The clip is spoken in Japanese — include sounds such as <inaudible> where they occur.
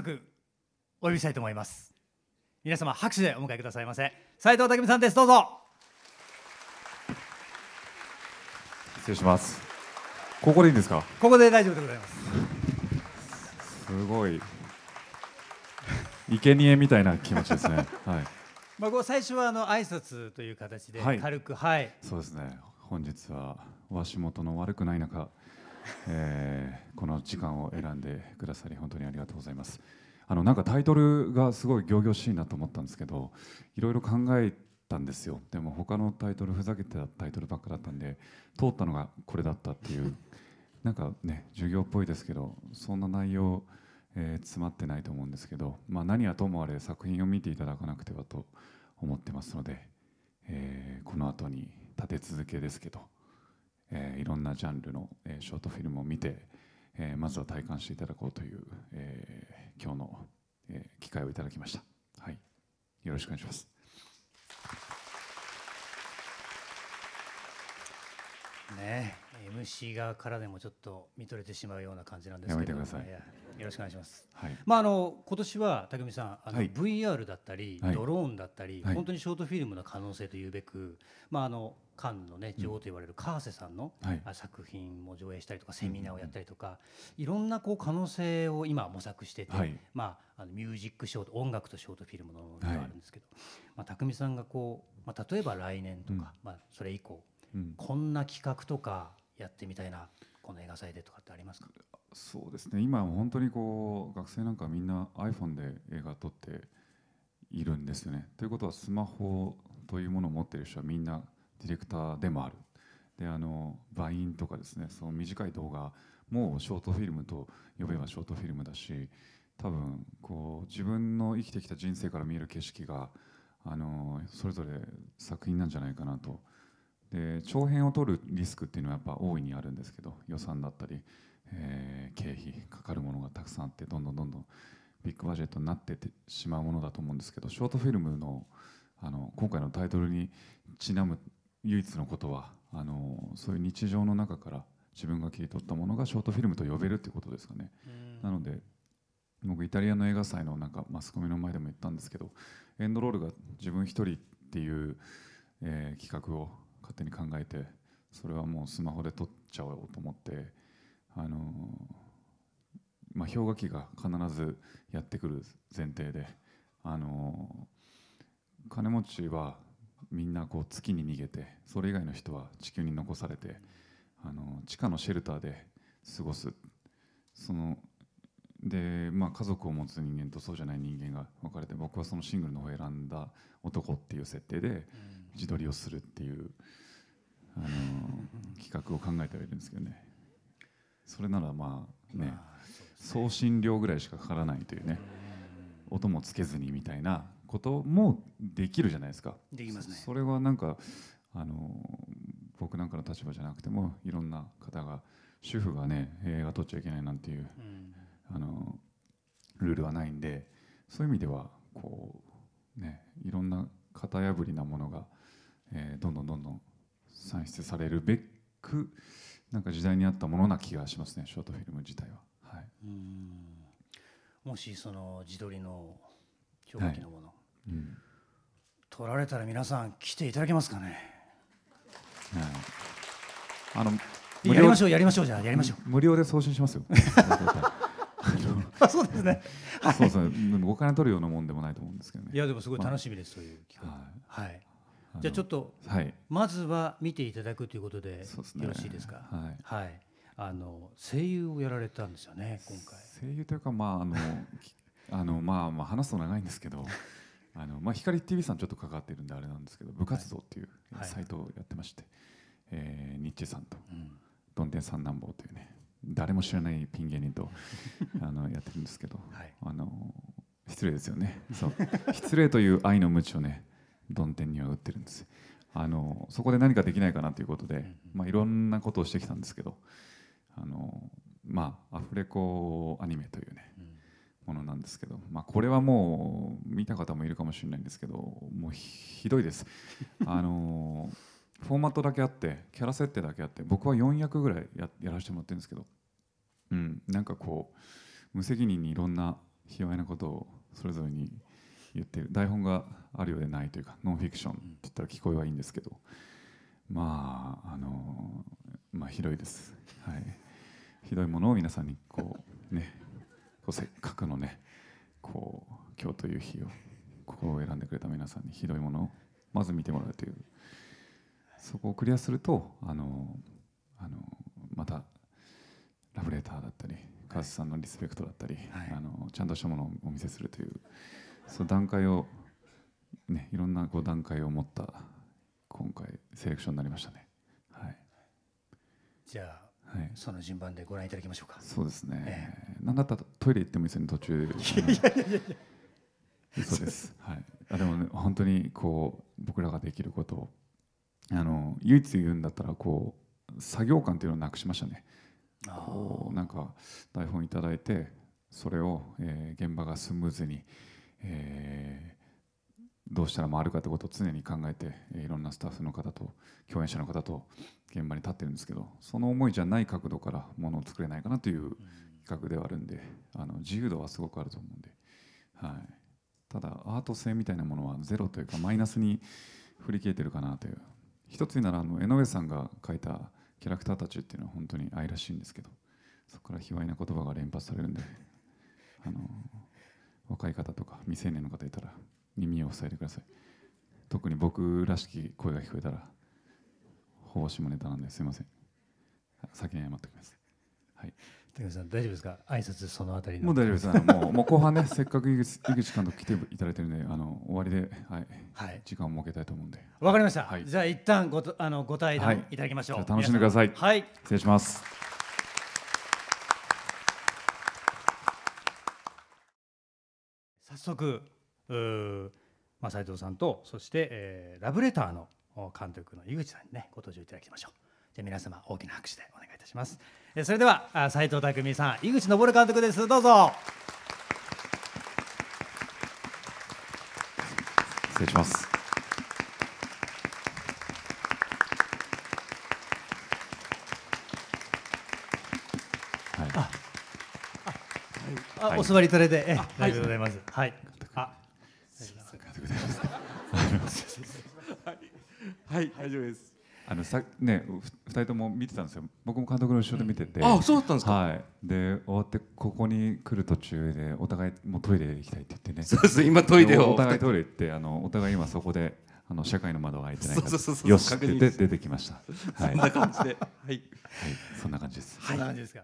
速お呼びしたいと思います皆様拍手でお迎えくださいませ斉藤匠さんですどうぞ失礼しますここでいいんですかここで大丈夫でございますすごい生贄みたいな気持ちですね <laughs> はいまあ、こう最初はあの挨拶という形で軽く、はい、はい、そうですね本日は鷲元の悪くない中、えー、時間を選んでくださり本当にありがとうございます。あのなんかタイトルがすごい仰々しいなと思ったんですけどいろいろ考えたんですよでも他のタイトルふざけてたタイトルばっかだったんで通ったのがこれだったっていうなんかね授業っぽいですけどそんな内容、えー、詰まってないと思うんですけど、まあ、何はともあれ作品を見ていただかなくてはと思ってますので、えー、この後に立て続けですけど、えー、いろんなジャンルの、えショートフィルムを見てえー、まずは体感していただこうという、えー、今日の、えー、機会をいただきました。はい、よろしくお願いします。ね、MC 側からでもちょっと見とれてしまうような感じなんですけどやめてください。よろしくお願いします。はい、まああの今年は武見さんあの、はい、VR だったり、はい、ドローンだったり、本当にショートフィルムの可能性というべく、まああのカンのね女王と言われる川瀬さんの、作品も上映したりとかセミナーをやったりとか、いろんなこう可能性を今模索してて、まああのミュージックショート音楽とショートフィルムのではあるんですけど、まあ匠さんがこうまあ例えば来年とか、まあそれ以降、こんな企画とかやってみたいなこの映画祭でとかってありますかそうですね今本当にこう学生なんかみんな iPhone で映画撮っているんですよね。ということはスマホというものを持っている人はみんなディレクターでもある。であのバインとかですねその短い動画もショートフィルムと呼べばショートフィルムだし多分こう自分の生きてきた人生から見える景色があのそれぞれ作品なんじゃないかなと。で長編を取るリスクっていうのはやっぱ大いにあるんですけど予算だったり、えー、経費かかるものがたくさんあってどんどんどんどんビッグバジェットになってってしまうものだと思うんですけどショートフィルムのあの今回のタイトルにちなむ唯一のことはあのそういう日常の中から自分が切り取ったものがショートフィルムと呼べるってことですかね。なので僕イタリアの映画祭のなんかマスコミの前でも言ったんですけどエンドロールが自分一人っていう、えー、企画を勝手に考えてそれはもうスマホで撮っちゃおうと思ってあのまあ、氷河期が必ずやってくる前提であの金持ちはみんなこう月に逃げてそれ以外の人は地球に残されてあの地下のシェルターで過ごすそので、まあ、家族を持つ人間とそうじゃない人間が分かれて僕はそのシングルの方を選んだ男っていう設定で、自撮りをするっていうあの企画を考えてはいるんですけどねそれならまあねまあ、送信料ぐらいしかかからないというね音もつけずにみたいなこともできるじゃないですかできますねそれはなんかあの僕なんかの立場じゃなくてもいろんな方が主婦がね映画撮っちゃいけないなんていう、うん、あのルールはないんでそういう意味ではこうねいろんな型破りなものがどんどんどんどん算出されるべくなんか時代に合ったものな気がしますねショートフィルム自体は。はい、うんもしその自撮りの表記のもの、はい、うん、撮られたら皆さん来ていただけますかね。はい、あのやりましょうやりましょうじゃあやりましょう。無料で送信しますよ。<laughs> あそうですね。はい、そうですね。お金取るようなもんでもないと思うんですけどね。いやでもすごい楽しみですそういう機会。はい。はいじゃあちょっと、はい、まずは見ていただくということで、ね、よろしいですか。はい、はい、あの声優をやられたんですよね今回。声優というかまああの <laughs> あのまあまあ話すと長いんですけど。あのまあ、光 TV さんちょっと関わってるんであれなんですけど部活動っていうサイトをやってまして、はい、えー、ニッチェさんと、うん、どんてんさんなんぼうというね誰も知らないピン芸人と <laughs> あのやってるんですけど、はい、あの失礼ですよねそう失礼という愛の無知をねドンには打ってるんですあのそこで何かできないかなということで、まあ、いろんなことをしてきたんですけどあの、まあ、アフレコアニメというね、ものなんですけど、まあ、これはもう見た方もいるかもしれないんですけどもうひどいです <laughs> あのフォーマットだけあってキャラ設定だけあって僕は4役ぐらいやらせてもらってるんですけど、うん、なんかこう無責任にいろんな卑猥なことをそれぞれに言ってる台本があるようでないというかノンフィクションって言ったら聞こえはいいんですけどまああのまあひどいです、はい、ひどいものを皆さんにこうねこうせっかくのねこう今日という日をここを選んでくれた皆さんにひどいものをまず見てもらうというそこをクリアするとあのあのまたラブレターだったり川瀬さんのリスペクトだったり、はい、あのちゃんとしたものをお見せするという。そう段階を、ね、いろんなこう段階を持った今回セレクションになりましたね。はい、じゃあ、はい、その順番でご覧いただきましょうか。そうですね。えなんだったらトイレ行ってもいいですね途中。そ <laughs> うです。はい。あでも、ね、本当にこう僕らができることをあの唯一言うんだったらこう作業感というのをなくしましたね。こうなんか台本いただいてそれを、えー、現場がスムーズに。えー、どうしたら回るかってことを常に考えて、いろんなスタッフの方と共演者の方と現場に立ってるんですけどその思いじゃない角度からものを作れないかなという企画ではあるんであの自由度はすごくあると思うんで、はい、ただアート性みたいなものはゼロというかマイナスに振り切れてるかなという一つにならあの江上さんが書いたキャラクターたちっていうのは本当に愛らしいんですけどそこから卑猥な言葉が連発されるんで若い方とか未成年の方いたら耳を塞いでください特に僕らしき声が聞こえたらほぼ下ネタなんですいません先に謝っておきますはいさん大丈夫ですか挨拶そのあたりもう大丈夫ですもう <laughs> もう後半ねせっかく井口監督来ていただいてるんであの終わりで、はい、はい、時間を設けたいと思うんでわかりました、はい、じゃあ一旦ごとあのご対談いただきましょう、はい、楽しんでください、はい、失礼します早速まあ、斉藤さんとそして、えー、ラブレターの監督の井口さんにねご登場いただきましょうじゃ皆様大きな拍手でお願いいたします、えそれでは斉藤匠さん井口昇監督ですどうぞ失礼しますお座りいれで、ありがとうございます。はい。あ、はい、大丈夫です。あのさね二人とも見てたんですよ。僕も監督の後ろで見てて。あ、そうだったんですか。はい。で終わってここに来る途中でお互いもうトイレ行きたいって言ってね。そうです。今トイレを。お互いトイレ行ってあのお互い今そこで。あの社会の窓が開いてないそそうからよしって出てきました。はい、そんな感じで、はい、はい、そんな感じです。はい、そんな感じですか。